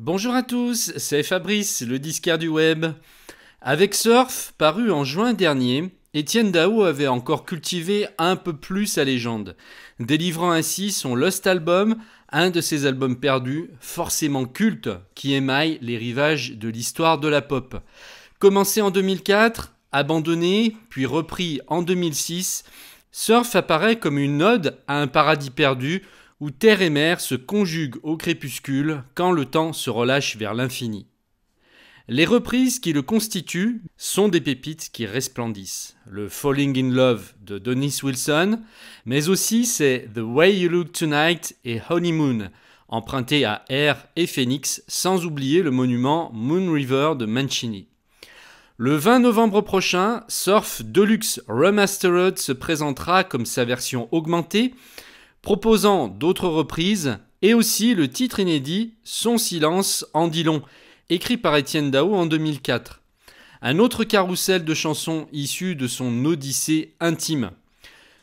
Bonjour à tous, c'est Fabrice, le disquaire du web. Avec Surf, paru en juin dernier, Étienne Dao avait encore cultivé un peu plus sa légende, délivrant ainsi son Lost Album, un de ses albums perdus, forcément culte, qui émaille les rivages de l'histoire de la pop. Commencé en 2004, abandonné, puis repris en 2006, Surf apparaît comme une ode à un paradis perdu, où terre et mer se conjuguent au crépuscule quand le temps se relâche vers l'infini. Les reprises qui le constituent sont des pépites qui resplendissent. Le Falling in Love de Dennis Wilson, mais aussi c'est The Way You Look Tonight et Honeymoon, empruntés à Air et Phoenix, sans oublier le monument Moon River de Mancini. Le 20 novembre prochain, Surf Deluxe Remastered se présentera comme sa version augmentée proposant d'autres reprises et aussi le titre inédit Son silence en dit écrit par Étienne Dao en 2004. Un autre carrousel de chansons issues de son odyssée intime.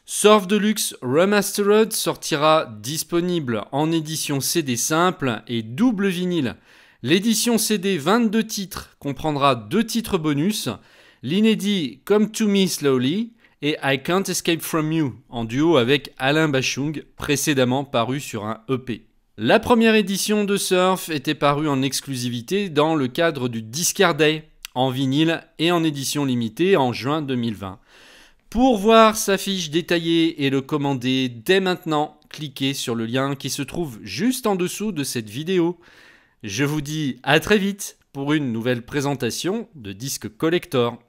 Surf Deluxe Remastered sortira disponible en édition CD simple et double vinyle. L'édition CD 22 titres comprendra deux titres bonus, l'inédit Come to Me Slowly et I Can't Escape From You en duo avec Alain Bachung, précédemment paru sur un EP. La première édition de Surf était parue en exclusivité dans le cadre du Discard Day, en vinyle et en édition limitée en juin 2020. Pour voir sa fiche détaillée et le commander dès maintenant, cliquez sur le lien qui se trouve juste en dessous de cette vidéo. Je vous dis à très vite pour une nouvelle présentation de Disque Collector.